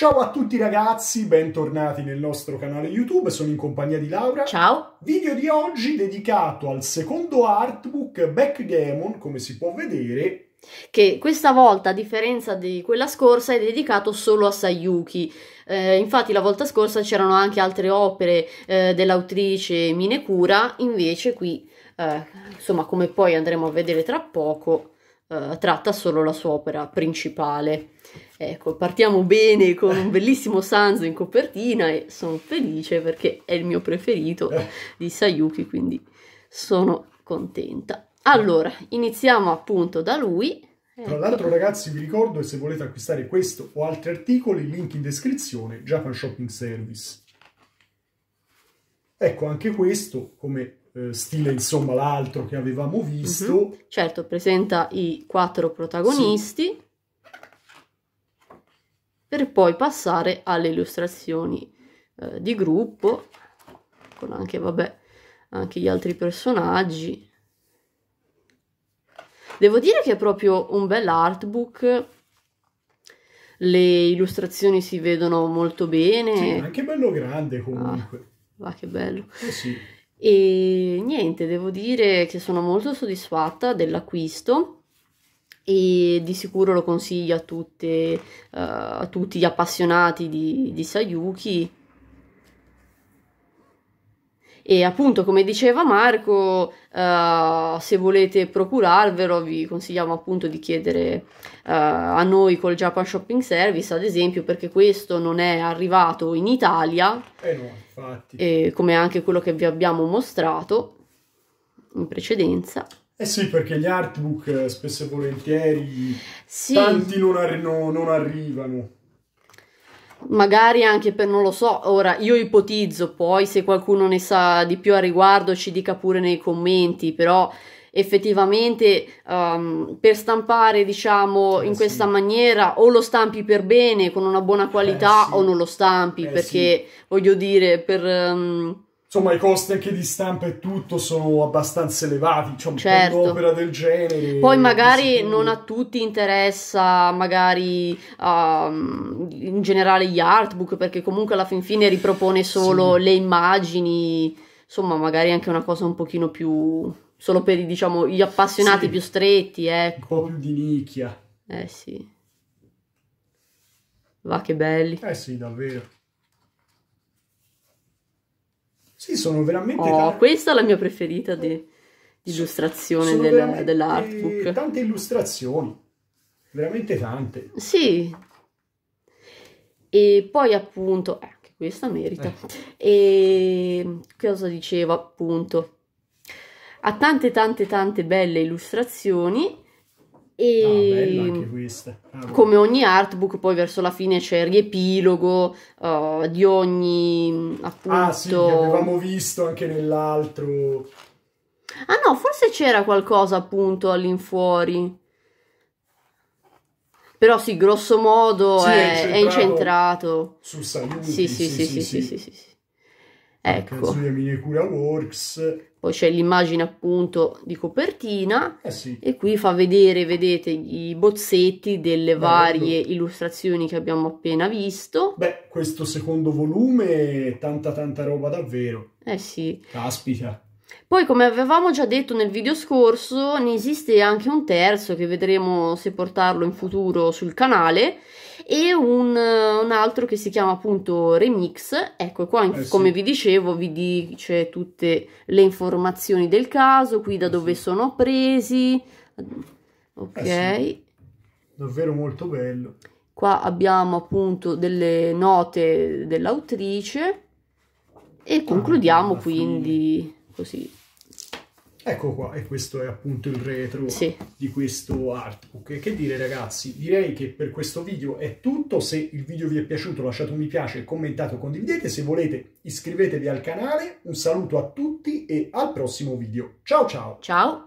Ciao a tutti ragazzi, bentornati nel nostro canale YouTube, sono in compagnia di Laura. Ciao! Video di oggi dedicato al secondo artbook Backgammon, come si può vedere. Che questa volta, a differenza di quella scorsa, è dedicato solo a Sayuki. Eh, infatti la volta scorsa c'erano anche altre opere eh, dell'autrice Minekura, invece qui, eh, insomma come poi andremo a vedere tra poco, eh, tratta solo la sua opera principale. Ecco, partiamo bene con un bellissimo Sanzo in copertina e sono felice perché è il mio preferito eh. di Sayuki, quindi sono contenta. Allora, iniziamo appunto da lui. Tra l'altro ecco. ragazzi vi ricordo che se volete acquistare questo o altri articoli, link in descrizione, Japan Shopping Service. Ecco, anche questo, come eh, stile insomma l'altro che avevamo visto. Mm -hmm. Certo, presenta i quattro protagonisti. Sì. Per poi passare alle illustrazioni eh, di gruppo, con anche, vabbè, anche gli altri personaggi. Devo dire che è proprio un bel artbook. Le illustrazioni si vedono molto bene. Sì, anche bello grande comunque. Ah va ah, che bello. Eh sì. E niente, devo dire che sono molto soddisfatta dell'acquisto e di sicuro lo consiglio a, tutte, uh, a tutti gli appassionati di, di Sayuki e appunto, come diceva Marco, uh, se volete procurarvelo, vi consigliamo appunto di chiedere uh, a noi col Japan Shopping Service, ad esempio, perché questo non è arrivato in Italia, eh no, infatti. come anche quello che vi abbiamo mostrato in precedenza. Eh sì, perché gli artbook eh, spesso e volentieri sì. tanti non, ar- non, non arrivano magari anche per non lo so, ora io ipotizzo, poi se qualcuno ne sa di più a riguardo ci dica pure nei commenti, però effettivamente um, per stampare diciamo eh, in sì. questa maniera o lo stampi per bene con una buona qualità eh, sì. o non lo stampi eh, perché sì. voglio dire per um, insomma i costi anche di stampa e tutto sono abbastanza elevati diciamo, certo. per un'opera del genere poi magari non a tutti interessa magari um, in generale gli artbook perché comunque alla fin fine ripropone solo sì. le immagini insomma magari anche una cosa un pochino più solo per diciamo gli appassionati sì. più stretti ecco un po' più di nicchia eh sì va che belli eh sì davvero sì, sono veramente... Oh, tante... questa è la mia preferita di, di illustrazione del, dell'artbook. Tante illustrazioni, veramente tante. Sì. E poi appunto, eh, anche questa merita. Eh. E cosa dicevo appunto? Ha tante tante tante belle illustrazioni e ah, bella anche questa. Ah, come ogni artbook, poi verso la fine c'è il riepilogo uh, di ogni appunto. Mm, ah, sì, avevamo visto anche nell'altro. Ah no, forse c'era qualcosa appunto all'infuori. Però sì, grosso modo sì, è, è, incentrato. Su saluti. Sì, sì, sì, sì, sì, sì, sì, sì Ecco. Studio miniature Works. Poi c'è l'immagine appunto di copertina eh sì. e qui fa vedere, vedete, i bozzetti delle Bello. varie illustrazioni che abbiamo appena visto. Beh, questo secondo volume è tanta tanta roba davvero. Eh sì. Caspita. Poi come avevamo già detto nel video scorso ne esiste anche un terzo che vedremo se portarlo in futuro sul canale e un, un altro che si chiama appunto Remix, ecco qua eh sì. come vi dicevo vi dice tutte le informazioni del caso, qui da eh dove sì. sono presi, ok. Eh sì. Davvero molto bello. Qua abbiamo appunto delle note dell'autrice e ah, concludiamo ah, quindi così. Ecco qua, e questo è appunto il retro sì. di questo artbook. Che dire ragazzi, direi che per questo video è tutto. Se il video vi è piaciuto lasciate un mi piace, commentate, condividete. Se volete iscrivetevi al canale. Un saluto a tutti e al prossimo video. Ciao ciao! Ciao!